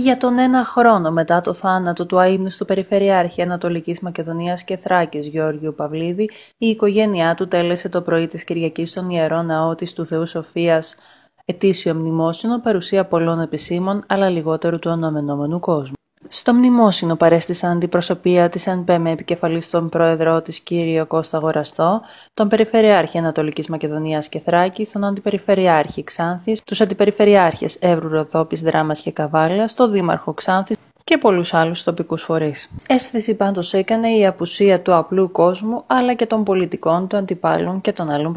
για τον ένα χρόνο μετά το θάνατο του αείμνηστου Περιφερειάρχη Ανατολικής Μακεδονίας και Θράκης Γεώργιου Παυλίδη, η οικογένειά του τέλεσε το πρωί της Κυριακής στον Ιερό Ναό της του Θεού Σοφίας ετήσιο μνημόσυνο παρουσία πολλών επισήμων αλλά λιγότερου του αναμενόμενου κόσμου. Στο μνημόσυνο παρέστησαν αντιπροσωπεία της ΑΝΠΕ με επικεφαλής στον πρόεδρο της κύριο Κώστα Γοραστό, τον Περιφερειάρχη Ανατολικής Μακεδονίας και Θράκης, τον Αντιπεριφερειάρχη Ξάνθης, τους Αντιπεριφερειάρχες Εύρου Ροδόπης Δράμας και Καβάλα, τον Δήμαρχο Ξάνθης, και πολλούς άλλους τοπικούς φορείς. Αίσθηση πάντως έκανε η απουσία του απλού κόσμου αλλά και των πολιτικών, των αντιπάλων και των άλλων